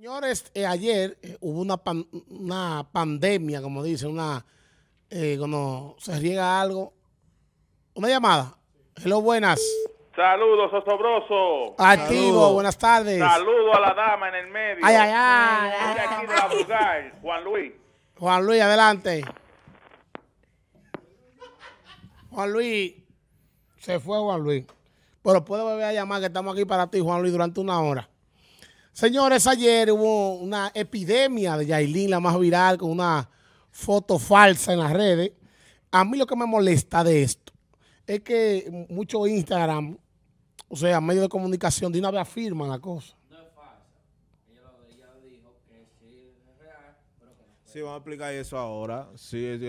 Señores, eh, ayer eh, hubo una, pandemia, como dicen, una eh, cuando se riega algo. Una llamada. Hello, buenas. Saludos, Osobroso. Activo, buenas tardes. Saludos a la dama en el medio. Ay, ay, ay. aquí Juan Luis. Juan Luis, adelante. Juan Luis, se fue Juan Luis. Pero puedo volver a llamar que estamos aquí para ti, Juan Luis, durante una hora. Señores, ayer hubo una epidemia de Yailin, la más viral, con una foto falsa en las redes. A mí lo que me molesta de esto es que mucho Instagram, o sea, medios de comunicación, de una vez afirman la cosa. Sí, vamos a explicar eso ahora.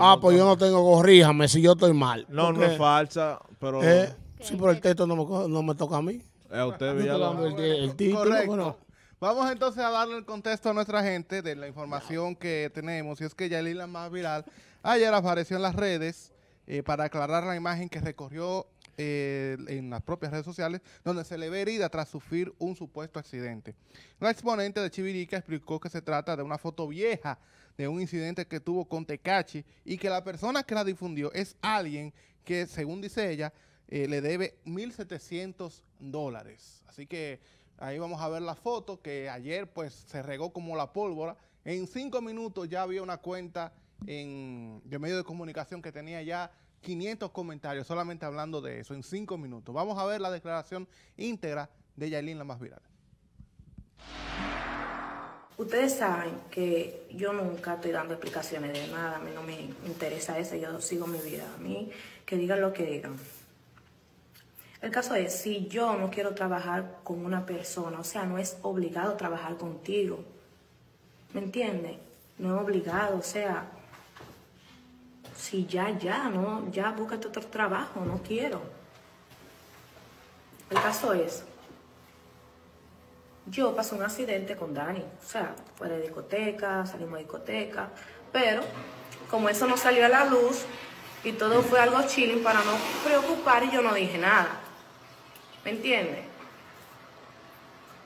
ah, pues yo no tengo, corríjame si yo estoy mal. No, no es falsa, pero... Eh, sí, pero el texto no me, toca a mí. Eh, usted, el, título, Correcto. Vamos entonces a darle el contexto a nuestra gente de la información que tenemos. Y es que Yalila más viral ayer apareció en las redes eh, para aclarar la imagen que recorrió eh, en las propias redes sociales, donde se le ve herida tras sufrir un supuesto accidente. La exponente de Chivirica explicó que se trata de una foto vieja de un incidente que tuvo con Tecachi y que la persona que la difundió es alguien que, según dice ella, eh, le debe 1.700 dólares. Así que Ahí vamos a ver la foto que ayer pues se regó como la pólvora. En cinco minutos ya había una cuenta en, de medio de comunicación que tenía ya 500 comentarios solamente hablando de eso en cinco minutos. Vamos a ver la declaración íntegra de Yailin, la más viral. Ustedes saben que yo nunca estoy dando explicaciones de nada, a mí no me interesa eso, yo sigo mi vida. A mí, que digan lo que digan, el caso es, si yo no quiero trabajar con una persona, o sea, no es obligado trabajar contigo. ¿Me entiendes? No es obligado, o sea, si ya, ya, no, ya búscate otro trabajo, no quiero. El caso es, yo pasé un accidente con Dani, o sea, fuera de discoteca, salimos de discoteca, pero como eso no salió a la luz y todo fue algo chilling para no preocupar y yo no dije nada. ¿Me entiendes?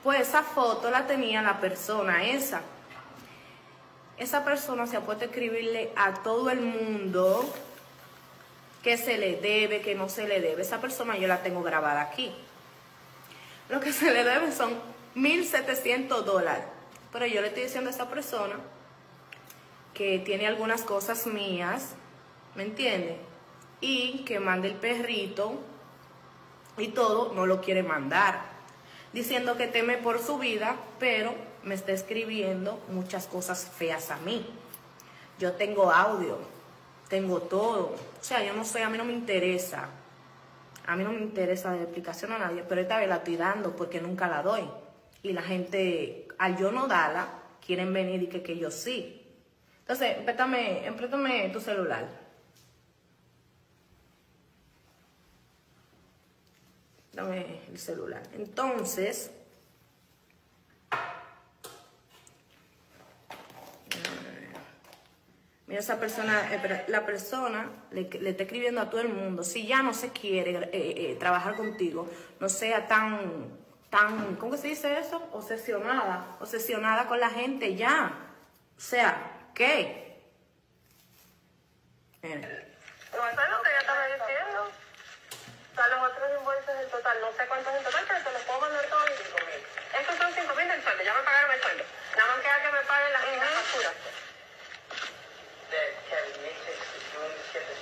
Pues esa foto la tenía la persona esa. Esa persona se ha puesto a escribirle a todo el mundo que se le debe, que no se le debe. Esa persona yo la tengo grabada aquí. Lo que se le debe son 1.700 dólares. Pero yo le estoy diciendo a esa persona que tiene algunas cosas mías, ¿me entiende? Y que mande el perrito y todo, no lo quiere mandar, diciendo que teme por su vida, pero me está escribiendo muchas cosas feas a mí. Yo tengo audio, tengo todo, o sea, yo no sé, a mí no me interesa, a mí no me interesa la explicación a nadie, pero esta vez la estoy dando porque nunca la doy. Y la gente, al yo no darla, quieren venir y que, que yo sí. Entonces, empréstame tu celular. Dame el celular. Entonces, Mira, esa persona, eh, la persona le, le, está escribiendo a todo el mundo. Si ya no se quiere eh, eh, trabajar contigo, no sea tan, tan, ¿cómo se dice eso? Obsesionada, obsesionada con la gente ya. O sea, ¿qué? lo que estaba diciendo total, no sé cuánto es el total, pero se los puedo mandar todos 5.000. 5 Estos son 5 mil del sueldo, ya me pagaron el sueldo. Nada más queda que me paguen las mismas facturas. De 700,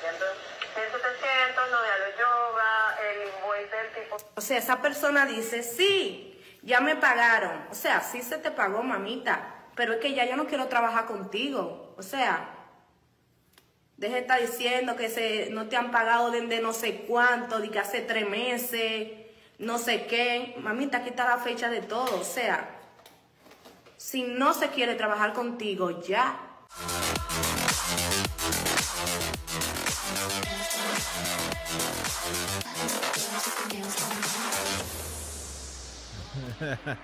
1700, 1.700, lo de alo yoga, el invoice del tipo. O sea, esa persona dice, sí, ya me pagaron. O sea, sí se te pagó, mamita, pero es que ya yo no quiero trabajar contigo. O sea, Deje de estar diciendo que no te han pagado desde no sé cuánto, de que hace tres meses, no sé qué. Mamita, aquí está la fecha de todo. O sea, si no se quiere trabajar contigo, ya.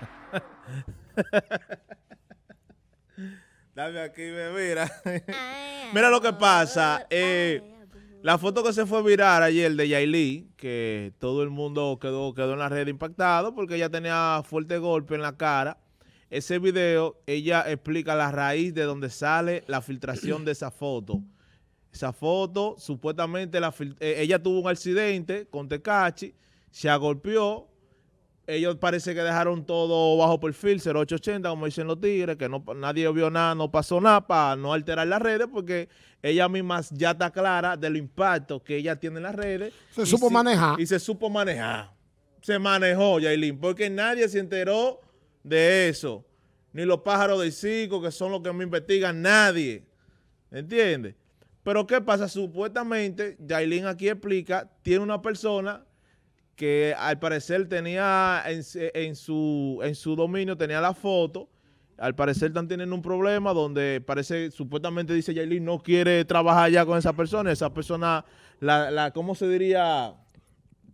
Dame aquí, me mira. mira lo que pasa. Eh, la foto que se fue a mirar ayer de Yailí, que todo el mundo quedó, quedó en la red impactado porque ella tenía fuerte golpe en la cara. Ese video, ella explica la raíz de donde sale la filtración de esa foto. Esa foto, supuestamente, eh, ella tuvo un accidente con Tecachi, se agolpeó, ellos parece que dejaron todo bajo perfil, 0880, como dicen los tigres, que no, nadie vio nada, no pasó nada, para no alterar las redes, porque ella misma ya está clara del impacto que ella tiene en las redes. Se supo manejar. Y se supo manejar. Se manejó, Yailin, porque nadie se enteró de eso. Ni los pájaros del circo, que son los que me investigan, nadie. ¿Entiendes? Pero ¿qué pasa? Supuestamente, Yailin aquí explica, tiene una persona que al parecer tenía en, su, en su dominio, tenía la foto. Al parecer están teniendo un problema donde parece, supuestamente dice Jailin no quiere trabajar ya con esa persona. Esa persona, la, la ¿cómo se diría?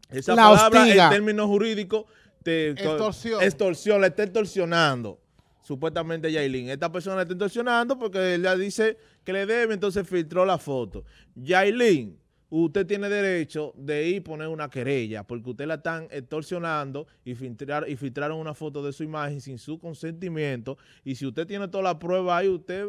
Esa la palabra en términos jurídicos, extorsión. extorsión, está extorsionando supuestamente Jailin Esta persona le está extorsionando porque ella dice que le debe, entonces filtró la foto. Jailin usted tiene derecho de ir poner una querella porque usted la están extorsionando y, filtrar, y filtraron una foto de su imagen sin su consentimiento. Y si usted tiene toda la prueba ahí, usted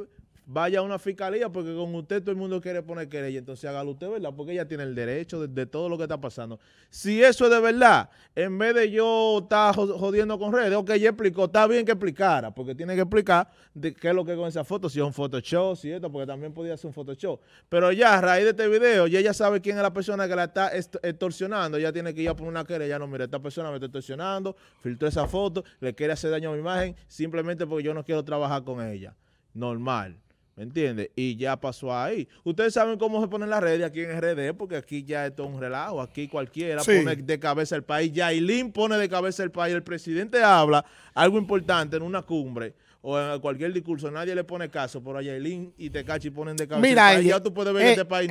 vaya a una fiscalía porque con usted todo el mundo quiere poner querella. Entonces hágalo usted, ¿verdad? Porque ella tiene el derecho de, todo lo que está pasando. Si eso es de verdad, en vez de yo estar jodiendo con redes, ok, ya explicó, está bien que explicara, porque tiene que explicar de qué es lo que es con esa foto, si es un Photoshop, si esto, porque también podía ser un Photoshop. Pero ya, a raíz de este video, ya ella sabe quién es la persona que la está extorsionando, ya tiene que ir a poner una querella, no, mira, esta persona me está extorsionando, filtró esa foto, le quiere hacer daño a mi imagen, simplemente porque yo no quiero trabajar con ella. Normal. ¿Me entiende? Y ya pasó ahí. Ustedes saben cómo se ponen las redes aquí en RD, porque aquí ya es todo un relajo. Aquí cualquiera pone de cabeza el país. Yailin pone de cabeza el país. El presidente habla algo importante en una cumbre o en cualquier discurso. Nadie le pone caso, pero a Yailin y Tecachi ponen de cabeza Mira, ya tú puedes ver eh, este país.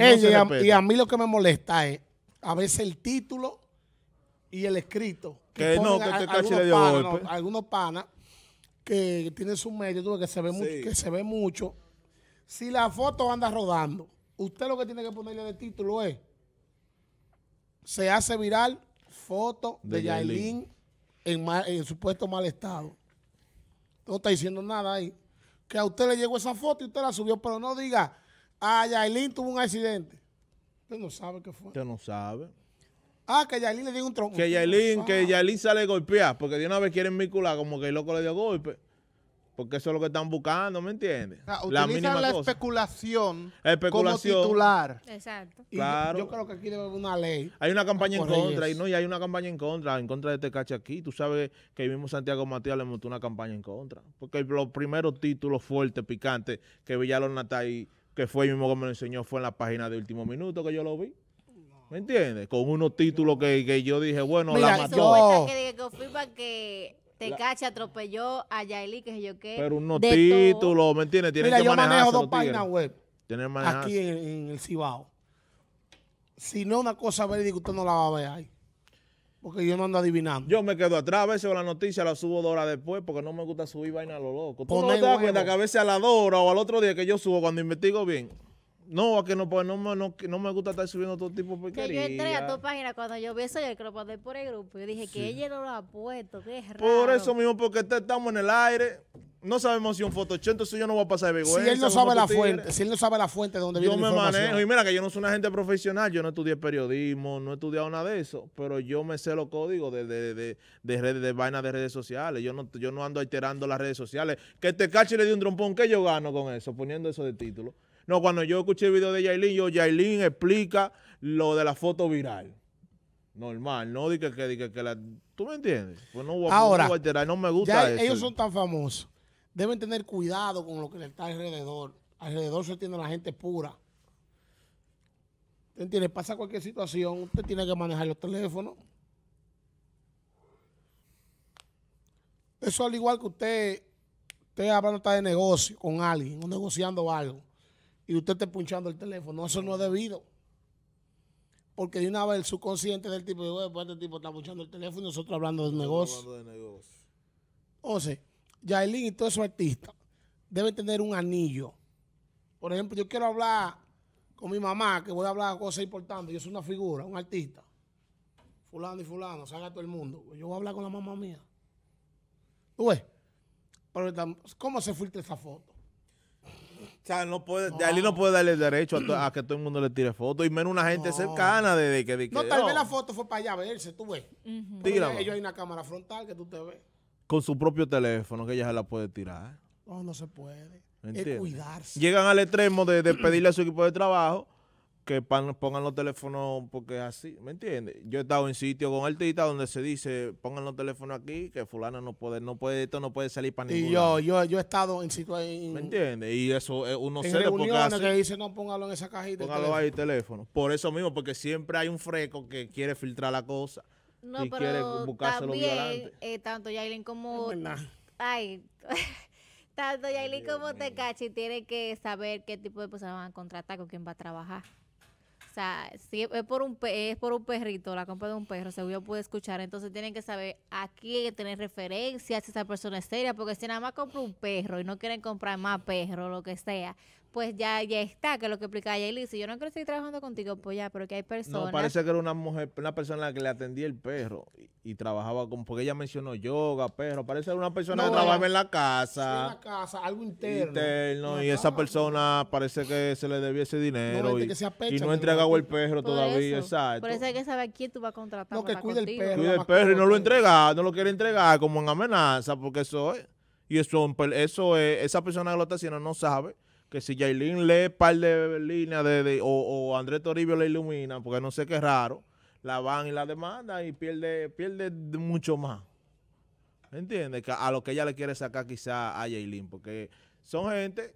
y a mí lo que me molesta es a veces el título y el escrito. Que, no, que algunos panas que tienen su medio, que se ve, que se ve mucho si la foto anda rodando, usted lo que tiene que ponerle de título es, se hace viral foto de, de Yailin en, supuesto mal estado. No está diciendo nada ahí. Que a usted le llegó esa foto y usted la subió, pero no diga, a ah, Yailin tuvo un accidente. Usted no sabe qué fue. Usted no sabe. Ah, que Yailin le dio un tronco. Que Yailin, que Yailin sale golpeada, porque de una vez quieren vincular, como que el loco le dio golpe. Porque eso es lo que están buscando, ¿me entiendes? utilizan la, Especulación, como titular. Exacto. Yo creo que aquí debe haber una ley. Hay una campaña en contra, y no, y hay una campaña en contra, en contra de este caché aquí. Tú sabes que el mismo Santiago Matías le montó una campaña en contra. Porque los primeros títulos fuertes, picantes, que Villalona está que fue el mismo que me lo enseñó, fue en la página de Último Minuto que yo lo vi. ¿Me entiendes? Con unos títulos que, yo dije, bueno, la mató. que, que te Tecachi atropelló a Yaeli, que sé yo qué. Pero unos títulos, ¿me entiendes? Mira, yo manejo dos páginas web aquí en, el Cibao. Si no una cosa verídica, usted no la va a ver ahí. Porque yo no ando adivinando. Yo me quedo atrás, a veces la noticia la subo dos horas después porque no me gusta subir vaina a lo loco. Tú no te das cuenta que a veces a la dos horas o al otro día que yo subo cuando investigo bien, no, a que no, pues, no me, no, no me gusta estar subiendo todo tipo de porquería. yo entré a tu página cuando yo vi eso, yo que lo puse por el grupo. Yo dije que ella no lo ha puesto, que es raro. Por eso mismo, porque estamos en el aire. No sabemos si un Photoshop, entonces yo no voy a pasar de vergüenza. Si él no sabe la fuente, si él no sabe la fuente de dónde viene yo información. Yo me manejo, y mira que yo no soy una gente profesional, yo no estudié periodismo, no he estudiado nada de eso, pero yo me sé los códigos de, de, de, de redes, de vainas de redes sociales. Yo no, yo no ando alterando las redes sociales. Que te cache y le dé un trompón, que yo gano con eso? Poniendo eso de título. No, cuando yo escuché el video de Yailin, yo, Yailin explica lo de la foto viral. Normal, no di que, que, que, la... ¿Tú me entiendes? Pues no, voy Ahora, no, a no me gusta ya ellos son tan famosos. Deben tener cuidado con lo que les está alrededor. Alrededor se tiene la gente pura. ¿Te entiendes? Pasa cualquier situación, usted tiene que manejar los teléfonos. Eso al igual que usted, usted hablando está de negocio con alguien, negociando algo y usted esté punchando el teléfono. Eso no es debido. Porque de una vez el subconsciente del tipo, después pues este tipo está punchando el teléfono y nosotros hablando de negocio. Hablando de O y todos esos artistas deben tener un anillo. Por ejemplo, yo quiero hablar con mi mamá, que voy a hablar de cosas importantes. Yo soy una figura, un artista. Fulano y fulano, salga todo el mundo. Yo voy a hablar con la mamá mía. ¿Tú Pero, ¿cómo se filtra esa foto? O sea, no puede, no. Ali no puede darle el derecho a, que todo el mundo le tire fotos, y menos una gente cercana de, que, de, no, tal oh. vez la foto fue para allá verse, tú ves. Uh Ellos hay una cámara frontal que tú te ves. Con su propio teléfono, que ella se la puede tirar. No, no se puede. Es cuidarse. Llegan al extremo de pedirle a su equipo de trabajo que pongan los teléfonos porque así, ¿me entiendes? Yo he estado en sitio con artistas donde se dice, pongan los teléfonos aquí, que fulano no puede, no puede, esto no puede salir para ningún Y yo, yo, yo he estado en sitio ahí. ¿Me entiendes? Y eso uno se le porque así, que dice, no, póngalo en esa cajita. Póngalo ahí teléfono. Por eso mismo, porque siempre hay un freco que quiere filtrar la cosa. No, y pero quiere buscarse también, eh, tanto Yailin como... No ay, tanto Yailin como Tecachi tiene que saber qué tipo de personas van a contratar, con quién va a trabajar sea, si es por un es por un perrito, la compra de un perro, seguro puede escuchar. Entonces tienen que saber a quién tener referencia si esa persona es seria, porque si nada más compra un perro y no quieren comprar más perro, lo que sea, pues ya, ya está, que lo que explicaba y dice, yo no quiero seguir trabajando contigo, pues ya, pero hay personas. No, parece que era una mujer, una persona que le atendía el perro y, trabajaba con, porque ella mencionó yoga, perro, parece que era una persona que trabajaba en la casa. En la casa, algo interno. Interno, y esa persona parece que se le debía ese dinero y, no entregaba el perro todavía, exacto. Por eso hay que saber quién tú vas a contratar. No, que cuida el perro. Cuida el perro y no lo entrega, no lo quiere entregar como en amenaza, porque eso es. Y eso, pues, eso es, esa persona que lo está haciendo no sabe que si Jailin lee un par de líneas de, o, o Andrés Toribio le ilumina, porque no sé qué raro, la van y la demandan y pierde, mucho más. ¿Me ¿Entiendes? A lo que ella le quiere sacar quizá a Jailin, porque son gente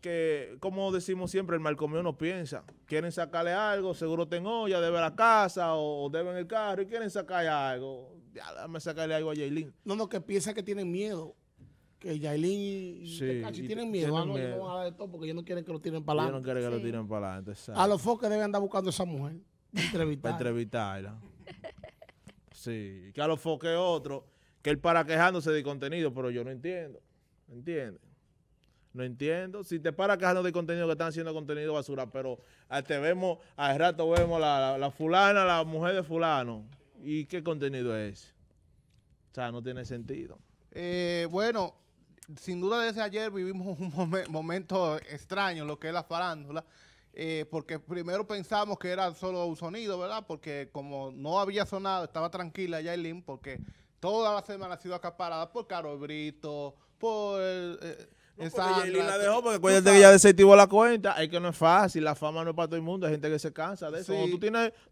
que, como decimos siempre, el malcomio no piensa. Quieren sacarle algo, seguro tengo, ya debe la casa o, debe deben el carro y quieren sacarle algo. Ya, déjame sacarle algo a Jailin. No, no, que piensa que tienen miedo que Yailin y sí, tienen miedo. no, a porque ellos no quieren que lo tiren para adelante. no quieren que lo tiren para adelante. A los foques deben andar buscando a esa mujer. Entrevistarla. entrevistarla. Sí, que a los foques otro, que él para quejándose de contenido, pero yo no entiendo. ¿Entiendes? No entiendo. Si te para quejando de contenido que están haciendo contenido basura, pero te este vemos, al rato vemos la, la, fulana, la mujer de fulano. ¿Y qué contenido es? O sea, no tiene sentido. Eh, bueno, sin duda desde ayer vivimos un momento extraño, lo que es la farándula, eh, porque primero pensamos que era solo un sonido, ¿verdad? Porque como no había sonado, estaba tranquila Yailin, porque toda la semana ha sido acaparada por Caro Brito, por... Eh, eh la dejó porque acuérdate ella desactivó la cuenta. Es que no es fácil, la fama no es para todo el mundo. Hay gente que se cansa de eso.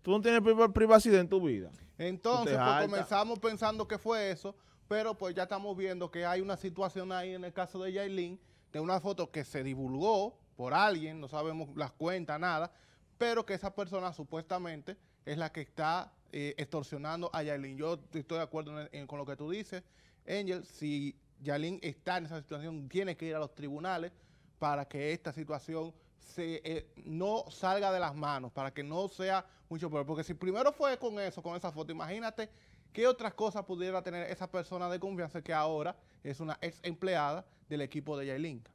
Tú, no tienes privacidad en tu vida. Entonces, pues, comenzamos pensando que fue eso pero pues ya estamos viendo que hay una situación ahí en el caso de Yailin, de una foto que se divulgó por alguien, no sabemos las cuentas, nada, pero que esa persona supuestamente es la que está eh, extorsionando a Yailin. Yo estoy de acuerdo con lo que tú dices, Angel, si Yailin está en esa situación, tiene que ir a los tribunales para que esta situación se, eh, no salga de las manos, para que no sea mucho peor. Porque si primero fue con eso, con esa foto, imagínate ¿Qué otras cosas pudiera tener esa persona de confianza que ahora es una ex empleada del equipo de Yailinka?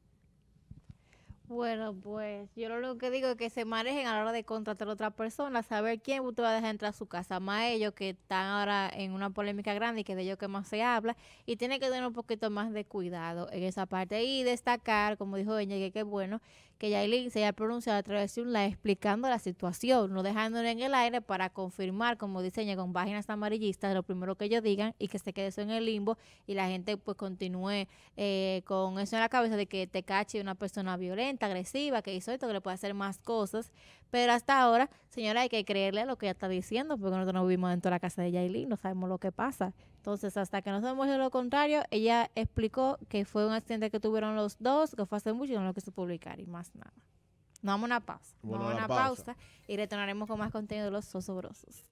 Bueno, pues yo lo único que digo es que se manejen a la hora de contratar a otra persona, saber quién usted va a dejar entrar a su casa, más ellos que están ahora en una polémica grande y que de ellos que más se habla, y tiene que tener un poquito más de cuidado en esa parte y destacar, como dijo Doña, que qué bueno que Yailin se haya pronunciado a través de un live explicando la situación, no dejándole en el aire para confirmar, como diseña con páginas amarillistas, lo primero que ellos digan y que se quede eso en el limbo y la gente pues continúe eh, con eso en la cabeza de que te cache una persona violenta, agresiva, que hizo esto, que le puede hacer más cosas. Pero hasta ahora, señora, hay que creerle a lo que ella está diciendo, porque nosotros no vivimos dentro de la casa de Yailin, no sabemos lo que pasa. Entonces, hasta que nos se lo contrario, ella explicó que fue un accidente que tuvieron los dos, que fue hace mucho y no lo quiso publicar y más nada. Nos damos una pausa. Nos vamos a una pausa. y retornaremos con más contenido de los Sosobrosos.